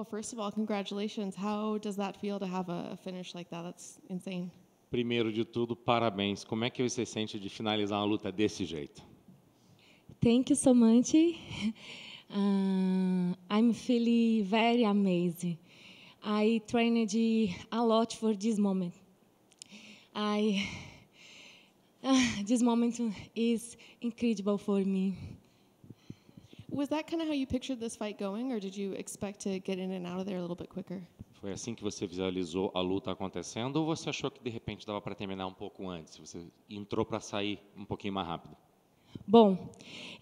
Well, first of all, congratulations. How does that feel to have a finish like that? That's insane. Primeiro de tudo, parabéns. Como é que você sente de finalizar uma luta desse jeito? Thank you so much. Uh, I'm feeling very amazing. I trained a lot for this moment. I uh, this moment is incredible for me. Was that kind of how you pictured this fight going, or did you expect to get in and out of there a little bit quicker? Foi assim que você visualizou a luta acontecendo, ou você achou que de repente dava para terminar um pouco antes? Você entrou para sair um pouquinho mais rápido? Bom,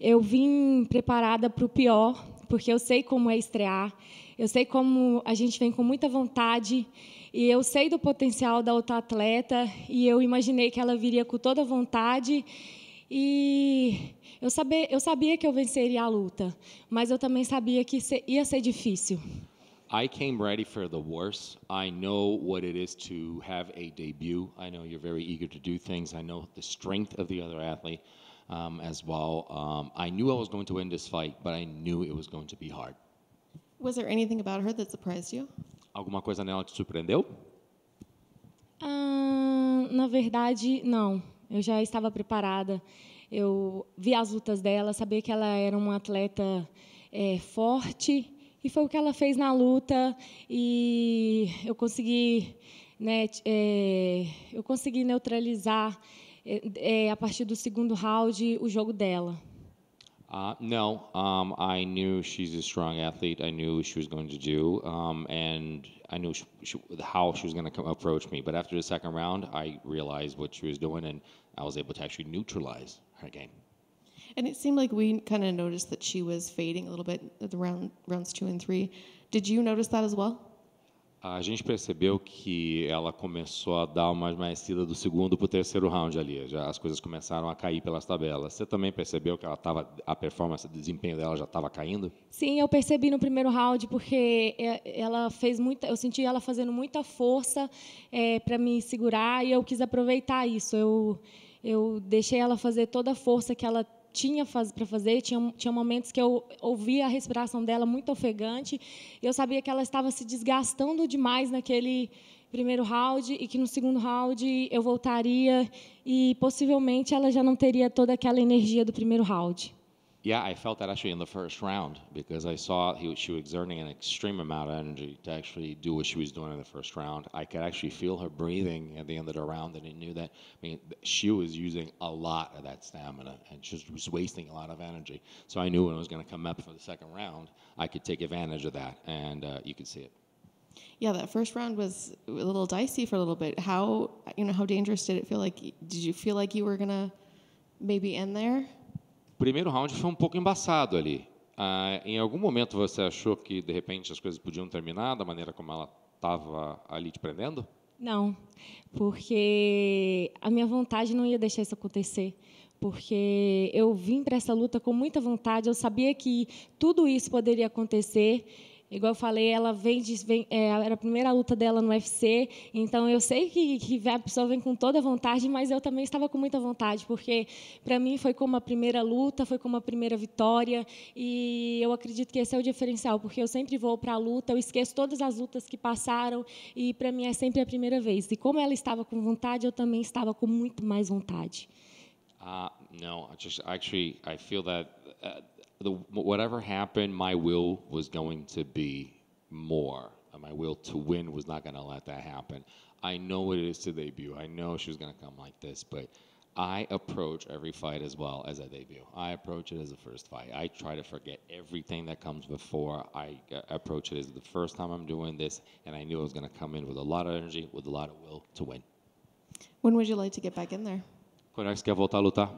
eu vim preparada para o pior, porque eu sei como é estrear, eu sei como a gente vem com muita vontade e eu sei do potencial da outra atleta e eu imaginei que ela viria com toda a vontade e eu sabia, eu sabia que eu venceria a luta, mas eu também sabia que ia ser difícil. I came ready for the worst. I know what it is to have a debut. I know you're very eager to do things. I know the strength of the other athlete um, as well. Um, I knew I was going to win this fight, but I knew it was going to be hard. Was there anything about her that surprised you? Alguma coisa nela te surpreendeu? Uh, na verdade, não. Eu já estava preparada. Eu vi as lutas dela, sabia que ela era uma atleta é, forte e foi o que ela fez na luta e eu consegui, né, é, eu consegui neutralizar é, é, a partir do segundo round o jogo dela. Uh, no, um, I knew she's a strong athlete. I knew she was going to do, um, and I knew she, she, how she was going to approach me. But after the second round, I realized what she was doing, and I was able to actually neutralize her game. And it seemed like we kind of noticed that she was fading a little bit at the round rounds two and three. Did you notice that as well? A gente percebeu que ela começou a dar uma esmaecida do segundo para o terceiro round ali. Já as coisas começaram a cair pelas tabelas. Você também percebeu que ela tava, a performance, o desempenho dela já estava caindo? Sim, eu percebi no primeiro round porque é, ela fez muita, eu senti ela fazendo muita força é, para me segurar e eu quis aproveitar isso. Eu eu deixei ela fazer toda a força que ela tinha faz, para fazer, tinha, tinha momentos que eu ouvia a respiração dela muito ofegante, e eu sabia que ela estava se desgastando demais naquele primeiro round e que no segundo round eu voltaria e possivelmente ela já não teria toda aquela energia do primeiro round. Yeah, I felt that actually in the first round because I saw he, she was exerting an extreme amount of energy to actually do what she was doing in the first round. I could actually feel her breathing at the end of the round, and I knew that. I mean, she was using a lot of that stamina and she was wasting a lot of energy. So I knew when I was going to come up for the second round, I could take advantage of that, and uh, you could see it. Yeah, that first round was a little dicey for a little bit. How you know how dangerous did it feel like? Did you feel like you were gonna maybe end there? primeiro round foi um pouco embaçado ali. Ah, em algum momento você achou que, de repente, as coisas podiam terminar da maneira como ela estava ali te prendendo? Não, porque a minha vontade não ia deixar isso acontecer. Porque eu vim para essa luta com muita vontade, eu sabia que tudo isso poderia acontecer Igual eu falei, ela vem, de, vem é, era a primeira luta dela no UFC, então eu sei que, que a pessoa vem com toda a vontade, mas eu também estava com muita vontade, porque para mim foi como a primeira luta, foi como a primeira vitória, e eu acredito que esse é o diferencial, porque eu sempre vou para a luta, eu esqueço todas as lutas que passaram, e para mim é sempre a primeira vez. E como ela estava com vontade, eu também estava com muito mais vontade. Uh, no, I just actually I feel that. Uh, the, whatever happened, my will was going to be more. My will to win was not going to let that happen. I know what it is to debut. I know she was going to come like this, but I approach every fight as well as a debut. I approach it as a first fight. I try to forget everything that comes before. I uh, approach it as the first time I'm doing this, and I knew I was going to come in with a lot of energy, with a lot of will to win. When would you like to get back in there? Quando é que você quer voltar a lutar?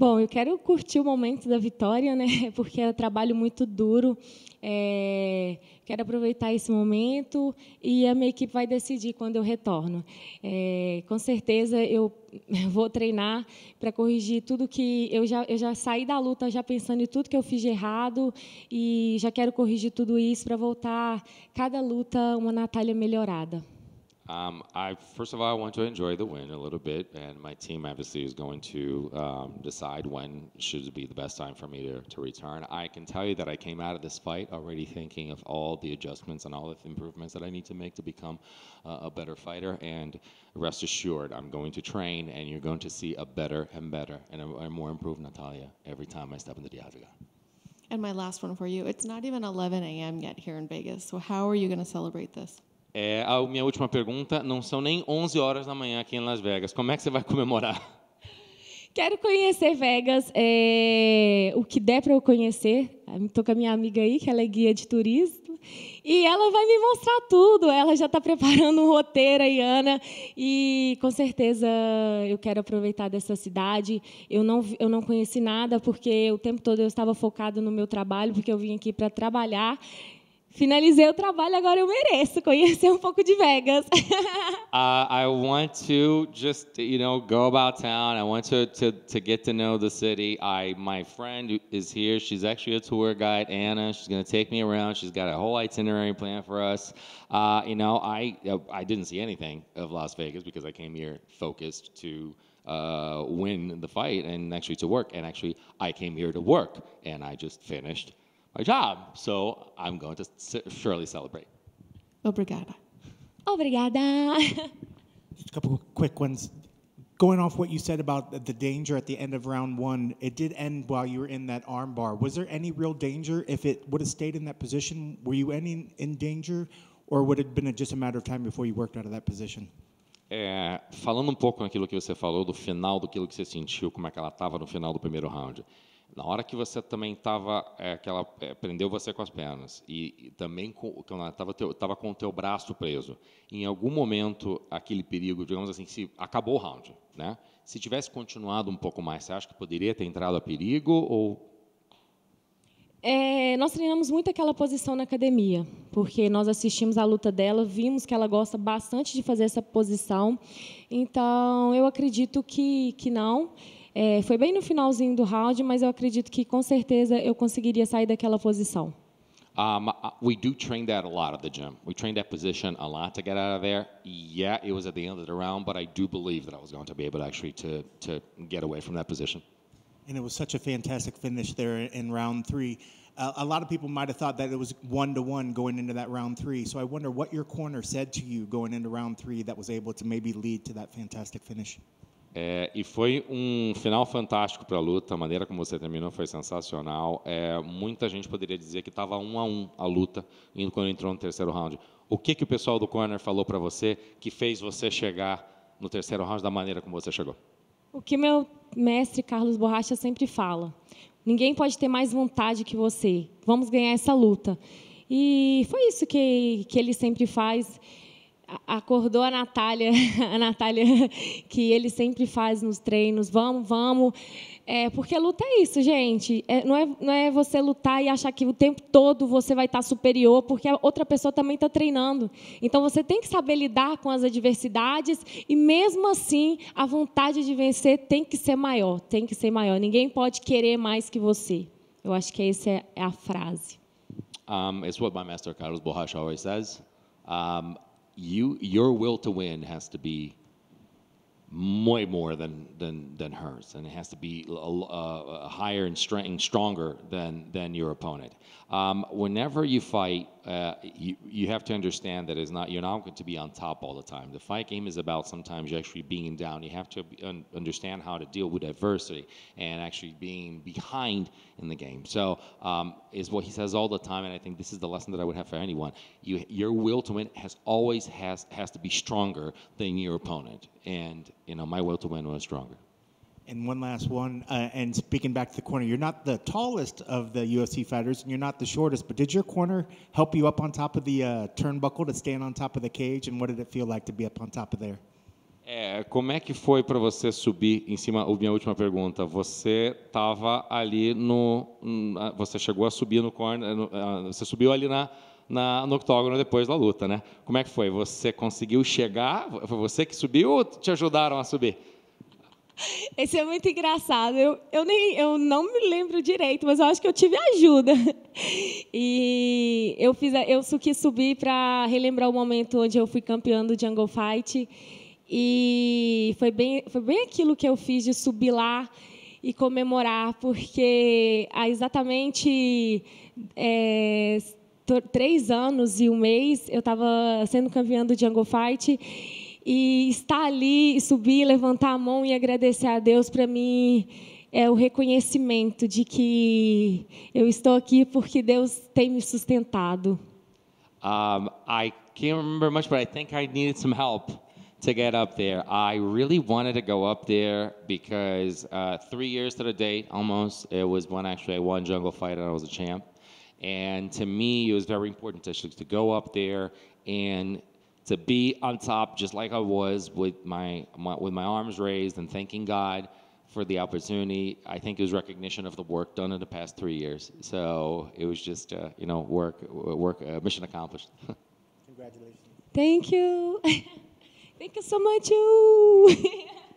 Bom, eu quero curtir o momento da vitória, né? Porque é trabalho muito duro. É, quero aproveitar esse momento e a minha equipe vai decidir quando eu retorno. É, com certeza eu vou treinar para corrigir tudo que eu já, eu já saí da luta já pensando em tudo que eu fiz de errado e já quero corrigir tudo isso para voltar cada luta uma Natália melhorada. Um, I first of all, I want to enjoy the win a little bit, and my team obviously is going to um, decide when should be the best time for me to, to return. I can tell you that I came out of this fight already thinking of all the adjustments and all the improvements that I need to make to become uh, a better fighter. And rest assured, I'm going to train, and you're going to see a better and better and a, a more improved Natalia every time I step into the octagon. And my last one for you. It's not even 11 a.m. yet here in Vegas. So how are you going to celebrate this? É, a minha última pergunta, não são nem 11 horas da manhã aqui em Las Vegas. Como é que você vai comemorar? Quero conhecer Vegas, é, o que der para eu conhecer. Estou com a minha amiga aí, que ela é guia de turismo, e ela vai me mostrar tudo. Ela já está preparando um roteiro, aí, Ana, e com certeza eu quero aproveitar dessa cidade. Eu não, eu não conheci nada, porque o tempo todo eu estava focado no meu trabalho, porque eu vim aqui para trabalhar Finalizei o trabalho, agora eu mereço conhecer um pouco de Vegas. uh, I want to just, you know, go about town. I want to, to, to get to know the city. I, my friend is here. She's actually a tour guide, Anna. She's going to take me around. She's got a whole itinerary plan for us. Uh, you know, I, I didn't see anything of Las Vegas because I came here focused to uh, win the fight and actually to work. And actually, I came here to work, and I just finished my job. So I'm going to surely celebrate. Obrigada. Obrigada. Just a couple quick ones. Going off what you said about the danger at the end of round one, it did end while you were in that armbar. Was there any real danger? If it would have stayed in that position, were you any in danger, or would it have been just a matter of time before you worked out of that position? É, falando um pouco naquilo que você falou do final, do que você sentiu, como é que ela estava no final do primeiro round. na hora que você também estava, é, que ela é, prendeu você com as pernas e, e também que ela estava com o teu braço preso, em algum momento aquele perigo, digamos assim, se acabou o round, né? Se tivesse continuado um pouco mais, você acha que poderia ter entrado a perigo ou é, nós treinamos muito aquela posição na academia, porque nós assistimos a luta dela, vimos que ela gosta bastante de fazer essa posição. Então, eu acredito que, que não. É, foi bem no finalzinho do round, mas eu acredito que com certeza eu conseguiria sair daquela posição. Um, uh, we do train that a lot at the gym. We train that position a lot to get out of there. Yeah, it was at the end of the round, but I do believe that I was going to be able to actually to, to get away from that position. And it was such a fantastic finish there in round three. Uh, a lot of people might have thought that it was one to one going into that round three. So I wonder what your corner said to you going into round three that was able to maybe lead to that fantastic finish. É, e foi um final fantástico para a luta. A maneira como você terminou foi sensacional. É, muita gente poderia dizer que estava um a um a luta quando entrou no terceiro round. O que, que o pessoal do corner falou para você que fez você chegar no terceiro round da maneira como você chegou? O que meu mestre Carlos Borracha sempre fala: ninguém pode ter mais vontade que você. Vamos ganhar essa luta. E foi isso que, que ele sempre faz acordou a Natália, a Natália que ele sempre faz nos treinos, vamos, vamos. É, porque luta é isso, gente. É, não, é, não é você lutar e achar que o tempo todo você vai estar superior, porque a outra pessoa também está treinando. Então você tem que saber lidar com as adversidades e mesmo assim a vontade de vencer tem que ser maior, tem que ser maior. Ninguém pode querer mais que você. Eu acho que essa é, é a frase. Um, it's what my master Carlos Borracha always says. Um, you your will to win has to be way more than than than hers, and it has to be higher and, strength and stronger than than your opponent. Um, whenever you fight, uh, you, you have to understand that it's not you're not going to be on top all the time. The fight game is about sometimes actually being down. You have to un- understand how to deal with adversity and actually being behind in the game. So um, is what he says all the time, and I think this is the lesson that I would have for anyone. You, your will to win has always has has to be stronger than your opponent, and you know my will to win was stronger. And one last one, uh, and speaking back to the corner, you're not the tallest of the UFC fighters, and you're not the shortest, but did your corner help you up on top of the uh, turnbuckle to stand on top of the cage? And what did it feel like to be up on top of there? É, como é que foi para você subir em cima? minha última pergunta. Você estava ali no, você chegou a subir no corner, ah, você subiu ali na na, no octógono depois da luta, né? Como é que foi? Você conseguiu chegar? Foi você que subiu ou te ajudaram a subir? Esse é muito engraçado. Eu, eu, nem, eu não me lembro direito, mas eu acho que eu tive ajuda. E eu fiz, eu que subir para relembrar o momento onde eu fui campeã do Jungle Fight. E foi bem, foi bem aquilo que eu fiz de subir lá e comemorar, porque há exatamente é, três anos e um mês eu estava sendo campeã do Jungle Fight. E estar ali, subir, levantar a mão e agradecer a Deus, para mim, é o reconhecimento de que eu estou aqui porque Deus tem me sustentado. Um, I can't remember much, but I think I needed some help to get up there. I really wanted to go up there because uh, three years to the date, almost, it was when actually I won Jungle Fight and I was a champ. And to me, it was very important to, to go up there and to be on top just like I was with my, my, with my arms raised and thanking God for the opportunity. I think it was recognition of the work done in the past three years. So it was just uh, you know work work uh, mission accomplished. Congratulations. Thank you. Thank you so much. You.